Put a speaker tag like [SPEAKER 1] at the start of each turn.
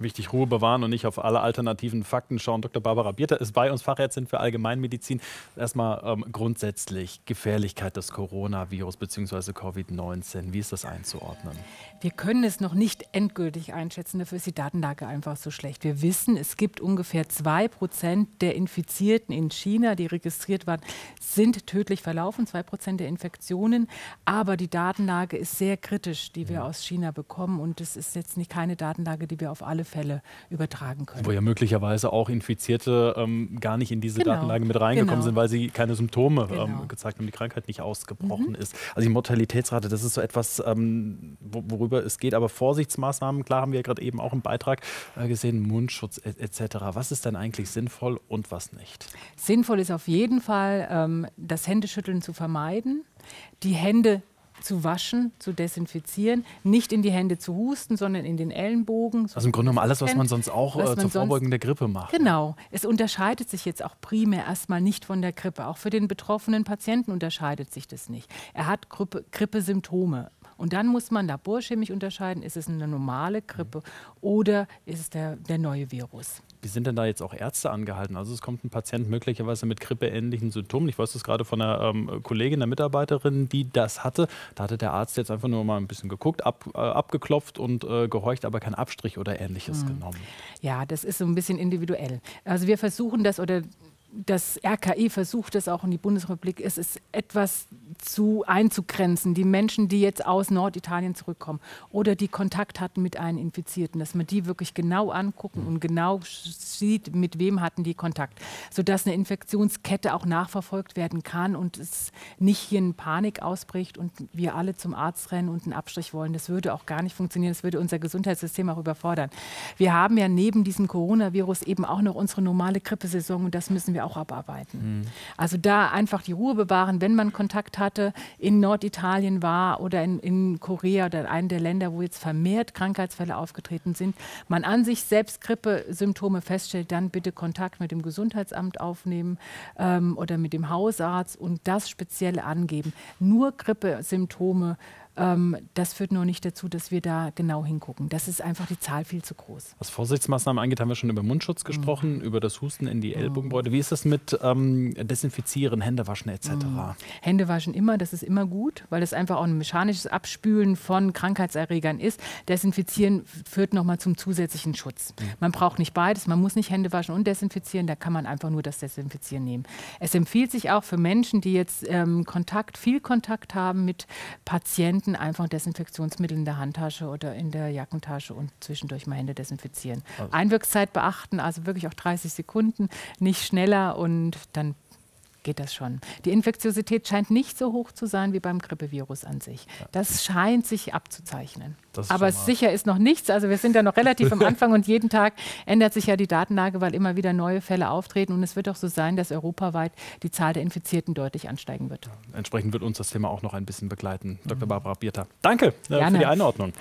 [SPEAKER 1] wichtig, Ruhe bewahren und nicht auf alle alternativen Fakten schauen. Dr. Barbara Bierter ist bei uns, Fachärztin für Allgemeinmedizin. Erstmal ähm, grundsätzlich Gefährlichkeit des Coronavirus bzw. Covid-19. Wie ist das einzuordnen?
[SPEAKER 2] Wir können es noch nicht endgültig einschätzen. Dafür ist die Datenlage einfach so schlecht. Wir wissen, es gibt ungefähr 2% der Infizierten in China, die registriert waren, sind tödlich verlaufen. 2% der Infektionen. Aber die Datenlage ist sehr kritisch, die wir ja. aus China bekommen. Und es ist jetzt nicht keine Datenlage, die wir auf alle Fälle übertragen können. Wo ja
[SPEAKER 1] möglicherweise auch Infizierte ähm, gar nicht in diese genau. Datenlage mit reingekommen genau. sind, weil sie keine Symptome ähm, genau. ähm, gezeigt haben, die Krankheit nicht ausgebrochen mhm. ist. Also die Mortalitätsrate, das ist so etwas, ähm, worüber es geht. Aber Vorsichtsmaßnahmen, klar haben wir ja gerade eben auch im Beitrag äh, gesehen, Mundschutz etc. was ist denn eigentlich sinnvoll und was nicht?
[SPEAKER 2] Sinnvoll ist auf jeden Fall, ähm, das Händeschütteln zu vermeiden die Hände zu waschen, zu desinfizieren, nicht in die Hände zu husten, sondern in den Ellenbogen. So also im Grunde genommen alles, was man sonst auch äh, zur Vorbeugung der Grippe macht. Ne? Genau. Es unterscheidet sich jetzt auch primär erstmal nicht von der Grippe. Auch für den betroffenen Patienten unterscheidet sich das nicht. Er hat Grippe-Symptome. Und dann muss man laborchemisch unterscheiden, ist es eine normale Grippe mhm. oder ist es der, der neue Virus.
[SPEAKER 1] Wie sind denn da jetzt auch Ärzte angehalten? Also es kommt ein Patient möglicherweise mit grippeähnlichen Symptomen. Ich weiß das gerade von einer ähm, Kollegin, einer Mitarbeiterin, die das hatte. Da hatte der Arzt jetzt einfach nur mal ein bisschen geguckt, ab, äh, abgeklopft und äh, gehorcht, aber keinen Abstrich oder ähnliches mhm. genommen.
[SPEAKER 2] Ja, das ist so ein bisschen individuell. Also wir versuchen das oder das RKI versucht das auch in die Bundesrepublik. Es ist etwas zu, einzugrenzen, die Menschen, die jetzt aus Norditalien zurückkommen oder die Kontakt hatten mit einem Infizierten, dass man die wirklich genau angucken und genau sieht, mit wem hatten die Kontakt, sodass eine Infektionskette auch nachverfolgt werden kann und es nicht hier in Panik ausbricht und wir alle zum Arzt rennen und einen Abstrich wollen. Das würde auch gar nicht funktionieren, das würde unser Gesundheitssystem auch überfordern. Wir haben ja neben diesem Coronavirus eben auch noch unsere normale Grippesaison und das müssen wir auch abarbeiten. Mhm. Also da einfach die Ruhe bewahren, wenn man Kontakt hat, Monate in Norditalien war oder in, in Korea oder einem der Länder, wo jetzt vermehrt Krankheitsfälle aufgetreten sind, man an sich selbst Grippesymptome feststellt, dann bitte Kontakt mit dem Gesundheitsamt aufnehmen ähm, oder mit dem Hausarzt und das speziell angeben. Nur Grippesymptome ähm, das führt nur nicht dazu, dass wir da genau hingucken. Das ist einfach die Zahl viel zu groß.
[SPEAKER 1] Was Vorsichtsmaßnahmen angeht, haben wir schon über Mundschutz mhm. gesprochen, mhm. über das Husten in die mhm. Ellbogenbeute. Wie ist das mit ähm, Desinfizieren, Händewaschen etc.? Mhm.
[SPEAKER 2] Händewaschen immer, das ist immer gut, weil das einfach auch ein mechanisches Abspülen von Krankheitserregern ist. Desinfizieren führt nochmal zum zusätzlichen Schutz. Man braucht nicht beides, man muss nicht Händewaschen und desinfizieren, da kann man einfach nur das Desinfizieren nehmen. Es empfiehlt sich auch für Menschen, die jetzt ähm, Kontakt, viel Kontakt haben mit Patienten, besten einfach Desinfektionsmittel in der Handtasche oder in der Jackentasche und zwischendurch mal Hände desinfizieren. Also. Einwirkzeit beachten, also wirklich auch 30 Sekunden, nicht schneller und dann geht das schon. Die Infektiosität scheint nicht so hoch zu sein wie beim Grippevirus an sich. Das scheint sich abzuzeichnen. Aber sicher ist noch nichts. Also wir sind ja noch relativ am Anfang und jeden Tag ändert sich ja die Datenlage, weil immer wieder neue Fälle auftreten. Und es wird auch so sein, dass europaweit die Zahl der Infizierten deutlich ansteigen wird.
[SPEAKER 1] Entsprechend wird uns das Thema auch noch ein bisschen begleiten. Dr. Mhm. Barbara Bierter, danke äh, für die Einordnung.